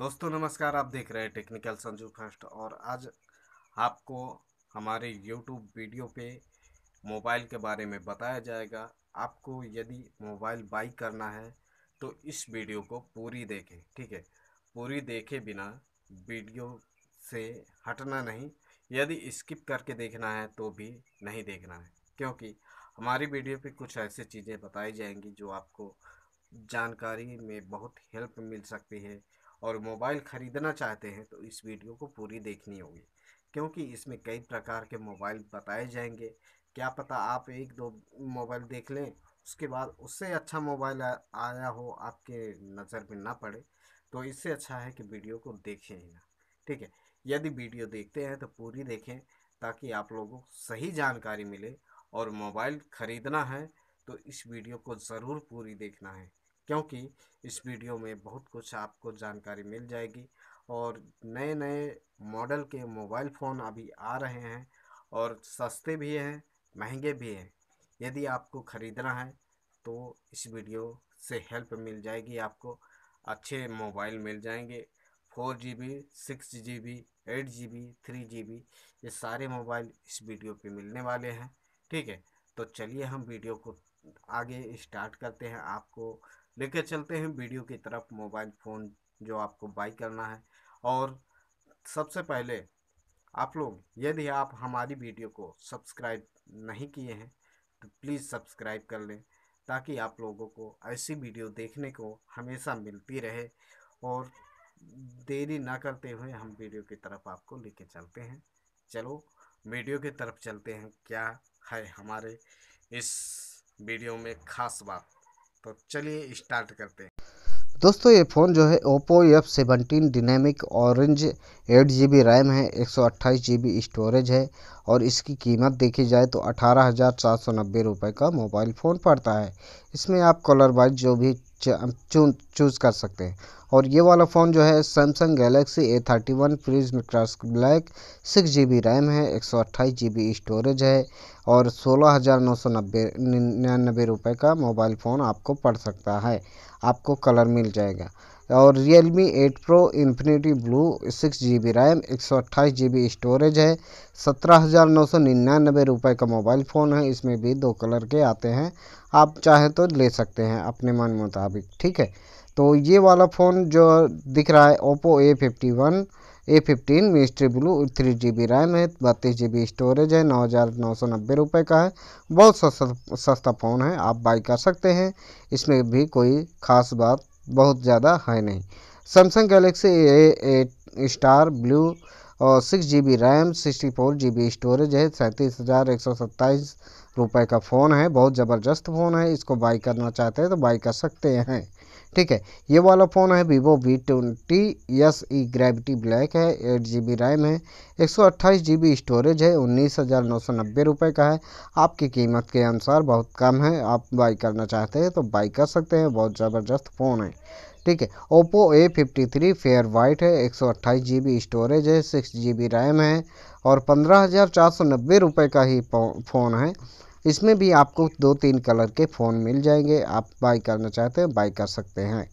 दोस्तों नमस्कार आप देख रहे हैं टेक्निकल संजू फर्स्ट और आज आपको हमारे यूट्यूब वीडियो पे मोबाइल के बारे में बताया जाएगा आपको यदि मोबाइल बाई करना है तो इस वीडियो को पूरी देखें ठीक है पूरी देखे बिना वीडियो से हटना नहीं यदि स्किप करके देखना है तो भी नहीं देखना है क्योंकि हमारी वीडियो पे कुछ ऐसी चीज़ें बताई जाएंगी जो आपको जानकारी में बहुत हेल्प मिल सकती है और मोबाइल ख़रीदना चाहते हैं तो इस वीडियो को पूरी देखनी होगी क्योंकि इसमें कई प्रकार के मोबाइल बताए जाएंगे क्या पता आप एक दो मोबाइल देख लें उसके बाद उससे अच्छा मोबाइल आया हो आपके नज़र में ना पड़े तो इससे अच्छा है कि वीडियो को देखें ही ना ठीक है यदि वीडियो देखते हैं तो पूरी देखें ताकि आप लोगों को सही जानकारी मिले और मोबाइल ख़रीदना है तो इस वीडियो को ज़रूर पूरी देखना है क्योंकि इस वीडियो में बहुत कुछ आपको जानकारी मिल जाएगी और नए नए मॉडल के मोबाइल फ़ोन अभी आ रहे हैं और सस्ते भी हैं महंगे भी हैं यदि आपको ख़रीदना है तो इस वीडियो से हेल्प मिल जाएगी आपको अच्छे मोबाइल मिल जाएंगे four G B six G B eight G B three G B ये सारे मोबाइल इस वीडियो पे मिलने वाले हैं ठीक है तो चलिए हम वीडियो को आगे स्टार्ट करते हैं आपको लेकर चलते हैं वीडियो की तरफ मोबाइल फ़ोन जो आपको बाई करना है और सबसे पहले आप लोग यदि आप हमारी वीडियो को सब्सक्राइब नहीं किए हैं तो प्लीज़ सब्सक्राइब कर लें ताकि आप लोगों को ऐसी वीडियो देखने को हमेशा मिलती रहे और देरी ना करते हुए हम वीडियो की तरफ आपको लेके चलते हैं चलो वीडियो की तरफ चलते हैं क्या है हमारे इस वीडियो में खास बात तो चलिए स्टार्ट करते हैं दोस्तों ये फ़ोन जो है Oppo F seventeen dynamic orange eight G B RAM है एक सौ अट्ठाईस जी बी स्टोरेज है और इसकी कीमत देखी जाए तो अठारह हज़ार सात सौ नब्बे रुपये का मोबाइल फ़ोन पड़ता है इसमें आप कलर वाइज जो भी चूज़ कर सकते हैं और ये वाला फ़ोन जो है Samsung Galaxy A thirty one prism crush black six G B RAM है एक सौ अट्ठाईस जी बी स्टोरेज है और सोलह हज़ार नौ सौ नब्बे निन्यानबे रुपये का मोबाइल फ़ोन आपको पड़ सकता है आपको कलर मिल जाएगा और Realme eight pro infinity blue six G B RAM एक सौ अट्ठाईस जी बी स्टोरेज है सत्रह हज़ार नौ सौ निन्यानबे रुपये का मोबाइल फ़ोन है इसमें भी दो कलर के आते हैं आप चाहें तो ले सकते हैं अपने मन मुताबिक ठीक है तो ये वाला फ़ोन जो दिख रहा है Oppo A fifty one A fifteen mystery blue three G B RAM है बत्तीस जी बी स्टोरेज है नौ हज़ार नौ सौ नब्बे रुपये का है बहुत सस्ता सस्ता फ़ोन है आप बाई कर सकते हैं इसमें भी कोई ख़ास बात बहुत ज़्यादा है नहीं Samsung Galaxy A eight star blue और six G B RAM sixty four G B storage है सैंतीस हज़ार एक सौ सत्ताईस रुपये का फ़ोन है बहुत ज़बरदस्त फ़ोन है इसको बाई करना चाहते हैं तो बाई कर सकते हैं ठीक है ये वाला फ़ोन है Vivo V twenty S E gravity black है एट जी बी रैम है एक सौ अट्ठाईस जी बी स्टोरेज है उन्नीस हज़ार नौ सौ नब्बे रुपये का है आपकी कीमत के अनुसार बहुत कम है आप बाई करना चाहते हैं तो बाई कर सकते हैं बहुत ज़बरदस्त फ़ोन है ठीक है Oppo A fifty three fair white है एक सौ अट्ठाईस जी बी स्टोरेज है सिक्स जी बी रैम है और पंद्रह हज़ार चार सौ नब्बे रुपये का ही फ़ोन है इसमें भी आपको दो तीन कलर के फ़ोन मिल जाएंगे आप बाई करना चाहते हैं बाई कर सकते हैं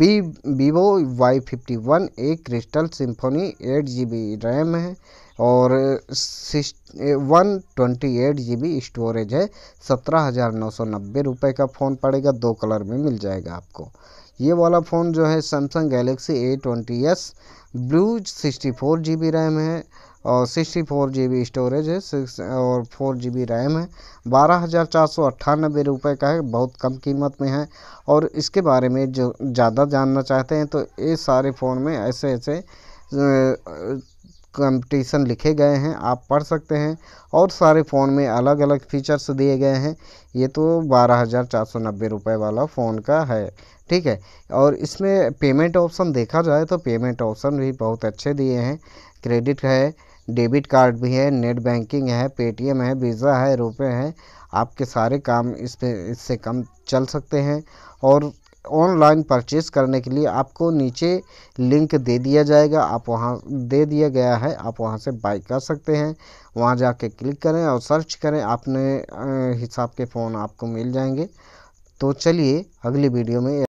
V Vivo Y fifty one A crystal symphony eight G B RAM है और one twenty eight G B storage है सत्रह हज़ार नौ सौ नब्बे रुपये का फ़ोन पड़ेगा दो कलर में मिल जाएगा आपको ये वाला फ़ोन जो है Samsung Galaxy A twenty S blue sixty four G B RAM है और sixty four G B storage है सिक्स और फोर जी बी रैम है बारह हज़ार चार सौ अट्ठानबे रुपये का है बहुत कम कीमत में है और इसके बारे में जो ज़्यादा जानना चाहते हैं तो ये सारे फ़ोन में ऐसे ऐसे कंपटीशन लिखे गए हैं आप पढ़ सकते हैं और सारे फ़ोन में अलग अलग फीचर्स दिए गए हैं ये तो बारह हज़ार चार सौ नब्बे रुपये वाला फ़ोन का है ठीक है और इसमें पेमेंट ऑप्शन देखा जाए तो पेमेंट ऑप्शन भी बहुत अच्छे दिए हैं क्रेडिट है डेबिट कार्ड भी है नेट बैंकिंग है पेटीएम है वीज़ा है रुपए हैं आपके सारे काम इस पे इससे कम चल सकते हैं और ऑनलाइन परचेज़ करने के लिए आपको नीचे लिंक दे दिया जाएगा आप वहाँ दे दिया गया है आप वहाँ से बाई कर सकते हैं वहाँ जाके क्लिक करें और सर्च करें अपने हिसाब के फ़ोन आपको मिल जाएंगे तो चलिए अगली वीडियो में